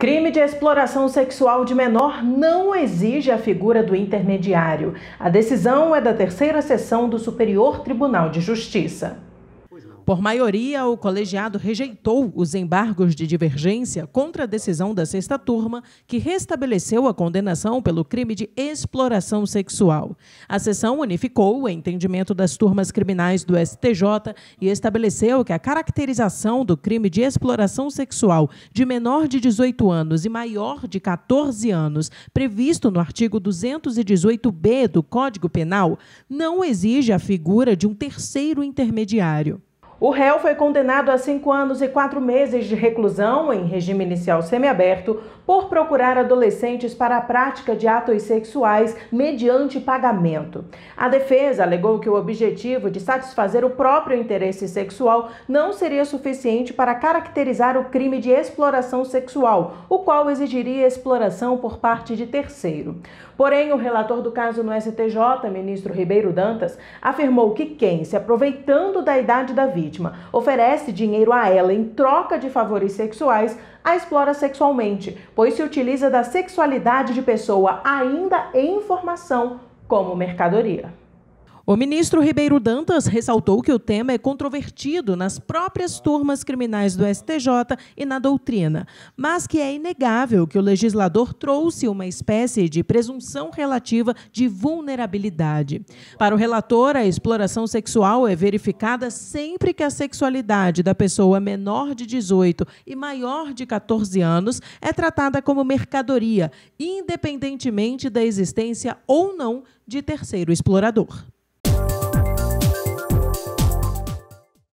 Crime de exploração sexual de menor não exige a figura do intermediário. A decisão é da terceira sessão do Superior Tribunal de Justiça. Por maioria, o colegiado rejeitou os embargos de divergência contra a decisão da sexta turma, que restabeleceu a condenação pelo crime de exploração sexual. A sessão unificou o entendimento das turmas criminais do STJ e estabeleceu que a caracterização do crime de exploração sexual de menor de 18 anos e maior de 14 anos, previsto no artigo 218-B do Código Penal, não exige a figura de um terceiro intermediário. O réu foi condenado a cinco anos e quatro meses de reclusão em regime inicial semiaberto por procurar adolescentes para a prática de atos sexuais mediante pagamento. A defesa alegou que o objetivo de satisfazer o próprio interesse sexual não seria suficiente para caracterizar o crime de exploração sexual, o qual exigiria exploração por parte de terceiro. Porém, o relator do caso no STJ, ministro Ribeiro Dantas, afirmou que quem se aproveitando da idade da vida vítima oferece dinheiro a ela em troca de favores sexuais, a explora sexualmente, pois se utiliza da sexualidade de pessoa ainda em formação como mercadoria. O ministro Ribeiro Dantas ressaltou que o tema é controvertido nas próprias turmas criminais do STJ e na doutrina, mas que é inegável que o legislador trouxe uma espécie de presunção relativa de vulnerabilidade. Para o relator, a exploração sexual é verificada sempre que a sexualidade da pessoa menor de 18 e maior de 14 anos é tratada como mercadoria, independentemente da existência ou não de terceiro explorador.